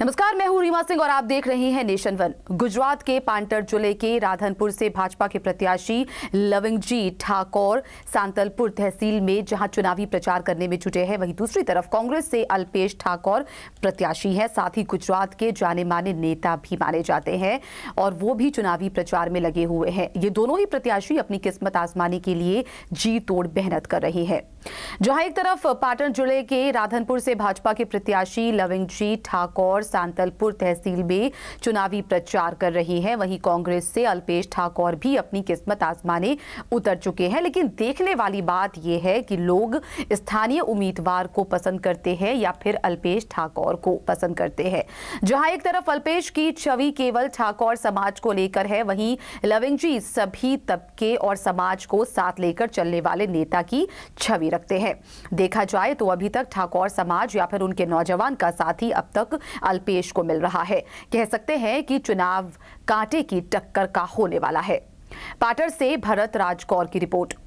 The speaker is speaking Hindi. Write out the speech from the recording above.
नमस्कार मैं हूं रीमा सिंह और आप देख रहे हैं नेशन वन गुजरात के पांटर जिले के राधनपुर से भाजपा के प्रत्याशी लविंगजी ठाकुर सांतलपुर तहसील में जहां चुनावी प्रचार करने में जुटे हैं वहीं दूसरी तरफ कांग्रेस से अल्पेश ठाकुर प्रत्याशी हैं साथ ही गुजरात के जाने माने नेता भी माने जाते हैं और वो भी चुनावी प्रचार में लगे हुए हैं ये दोनों ही प्रत्याशी अपनी किस्मत आजमाने के लिए जी तोड़ मेहनत कर रहे हैं जहां एक तरफ पाटन जिले के राधनपुर से भाजपा के प्रत्याशी लविंगजी ठाकुर सांतलपुर तहसील में चुनावी प्रचार कर रही हैं वहीं कांग्रेस से अल्पेश ठाकुर भी अपनी किस्मत आजमाने उतर चुके हैं लेकिन देखने वाली बात यह है कि लोग स्थानीय उम्मीदवार को पसंद करते हैं या फिर अल्पेश ठाकुर को पसंद करते हैं जहां एक तरफ अल्पेश की छवि केवल ठाकुर समाज को लेकर है वहीं लविंग जी सभी तबके और समाज को साथ लेकर चलने वाले नेता की छवि रखते हैं देखा जाए तो अभी तक ठाकुर समाज या फिर उनके नौजवान का साथी अब तक सवाल पेश को मिल रहा है कह सकते हैं कि चुनाव कांटे की टक्कर का होने वाला है पाटर से भरत राजकौर की रिपोर्ट